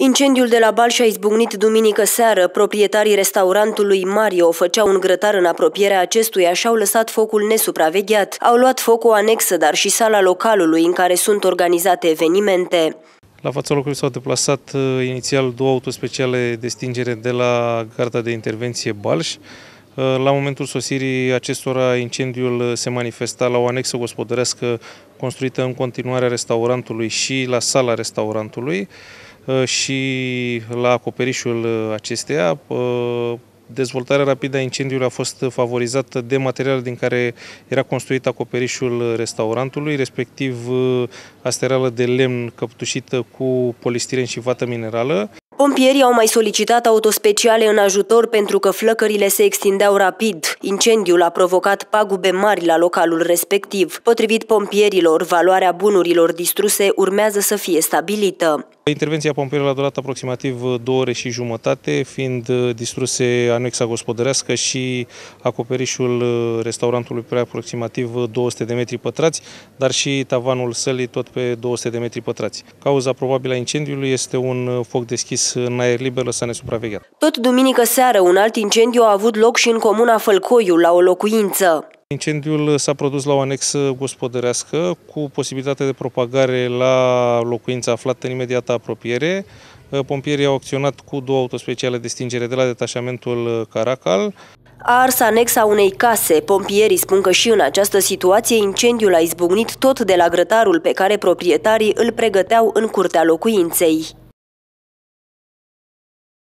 Incendiul de la Balș a izbucnit duminică seară. Proprietarii restaurantului Mario făceau un grătar în apropierea acestuia și au lăsat focul nesupravegheat. Au luat foc o anexă, dar și sala localului în care sunt organizate evenimente. La fața locului s-au deplasat uh, inițial două autospeciale de stingere de la garda de intervenție Balș, Uh, la momentul sosirii acestora, incendiul uh, se manifesta la o anexă gospodărească construită în continuarea restaurantului și la sala restaurantului uh, și la acoperișul acesteia. Dezvoltarea rapidă a incendiului a fost favorizată de materialul din care era construit acoperișul restaurantului, respectiv astereală de lemn căptușită cu polistiren și vată minerală. Pompierii au mai solicitat autospeciale în ajutor pentru că flăcările se extindeau rapid. Incendiul a provocat pagube mari la localul respectiv. Potrivit pompierilor, valoarea bunurilor distruse urmează să fie stabilită. Intervenția pompierilor a durat aproximativ uh, două ore și jumătate, fiind uh, distruse anexa gospodărească și acoperișul uh, restaurantului pe aproximativ 200 de metri pătrați, dar și tavanul sălii tot pe 200 de metri pătrați. Cauza probabilă a incendiului este un foc deschis în aer liber lăsat nesupravegheat. Tot duminică seară, un alt incendiu a avut loc și în comuna Fălcoiu, la o locuință. Incendiul s-a produs la o anexă gospodărească cu posibilitate de propagare la locuința aflată în imediată apropiere. Pompierii au acționat cu două autospeciale de stingere de la detașamentul Caracal. A ars anexa unei case. Pompierii spun că și în această situație incendiul a izbucnit tot de la grătarul pe care proprietarii îl pregăteau în curtea locuinței.